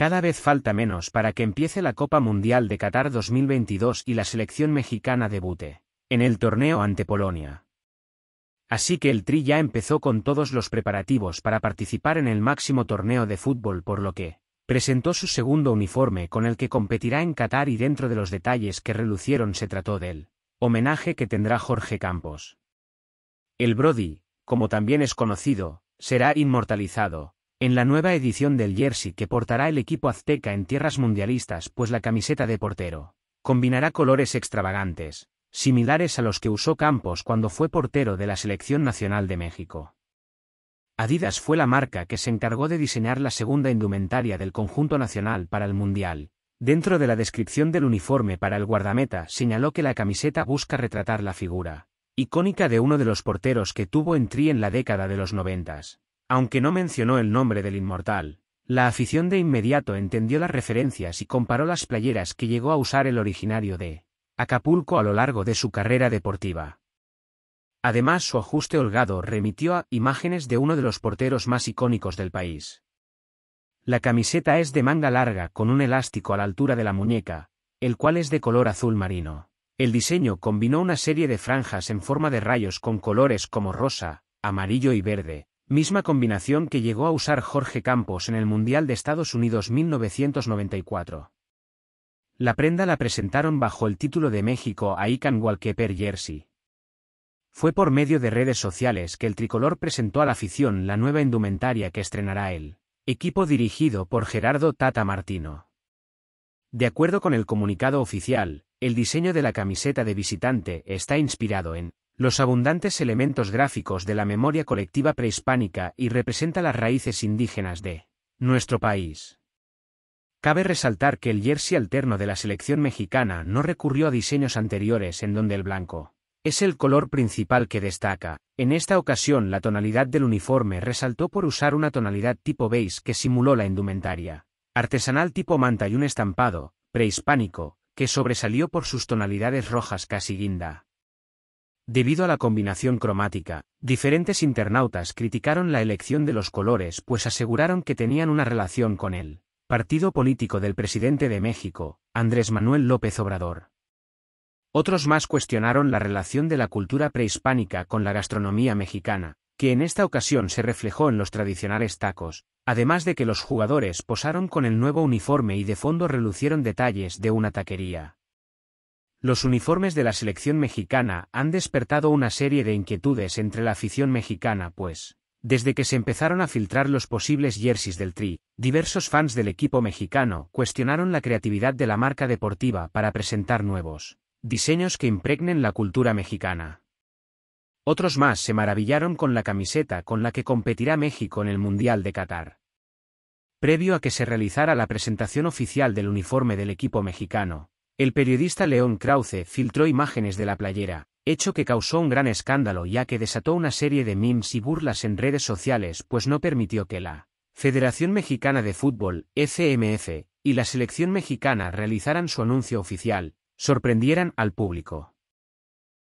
Cada vez falta menos para que empiece la Copa Mundial de Qatar 2022 y la selección mexicana debute en el torneo ante Polonia. Así que el Tri ya empezó con todos los preparativos para participar en el máximo torneo de fútbol por lo que presentó su segundo uniforme con el que competirá en Qatar y dentro de los detalles que relucieron se trató del homenaje que tendrá Jorge Campos. El Brody, como también es conocido, será inmortalizado, en la nueva edición del jersey que portará el equipo azteca en tierras mundialistas, pues la camiseta de portero combinará colores extravagantes, similares a los que usó Campos cuando fue portero de la Selección Nacional de México. Adidas fue la marca que se encargó de diseñar la segunda indumentaria del conjunto nacional para el Mundial. Dentro de la descripción del uniforme para el guardameta señaló que la camiseta busca retratar la figura icónica de uno de los porteros que tuvo en Tri en la década de los noventas. Aunque no mencionó el nombre del inmortal, la afición de inmediato entendió las referencias y comparó las playeras que llegó a usar el originario de Acapulco a lo largo de su carrera deportiva. Además su ajuste holgado remitió a imágenes de uno de los porteros más icónicos del país. La camiseta es de manga larga con un elástico a la altura de la muñeca, el cual es de color azul marino. El diseño combinó una serie de franjas en forma de rayos con colores como rosa, amarillo y verde, misma combinación que llegó a usar Jorge Campos en el Mundial de Estados Unidos 1994. La prenda la presentaron bajo el título de México a Ican Walkeper Jersey. Fue por medio de redes sociales que el tricolor presentó a la afición la nueva indumentaria que estrenará él. equipo dirigido por Gerardo Tata Martino. De acuerdo con el comunicado oficial, el diseño de la camiseta de visitante está inspirado en los abundantes elementos gráficos de la memoria colectiva prehispánica y representa las raíces indígenas de nuestro país. Cabe resaltar que el jersey alterno de la selección mexicana no recurrió a diseños anteriores en donde el blanco es el color principal que destaca. En esta ocasión la tonalidad del uniforme resaltó por usar una tonalidad tipo beige que simuló la indumentaria artesanal tipo manta y un estampado prehispánico que sobresalió por sus tonalidades rojas casi guinda Debido a la combinación cromática, diferentes internautas criticaron la elección de los colores pues aseguraron que tenían una relación con el partido político del presidente de México, Andrés Manuel López Obrador. Otros más cuestionaron la relación de la cultura prehispánica con la gastronomía mexicana, que en esta ocasión se reflejó en los tradicionales tacos, además de que los jugadores posaron con el nuevo uniforme y de fondo relucieron detalles de una taquería. Los uniformes de la selección mexicana han despertado una serie de inquietudes entre la afición mexicana, pues, desde que se empezaron a filtrar los posibles jerseys del Tri, diversos fans del equipo mexicano cuestionaron la creatividad de la marca deportiva para presentar nuevos diseños que impregnen la cultura mexicana. Otros más se maravillaron con la camiseta con la que competirá México en el Mundial de Qatar. Previo a que se realizara la presentación oficial del uniforme del equipo mexicano, el periodista León Krause filtró imágenes de la playera, hecho que causó un gran escándalo ya que desató una serie de memes y burlas en redes sociales pues no permitió que la Federación Mexicana de Fútbol, FMF, y la selección mexicana realizaran su anuncio oficial, sorprendieran al público.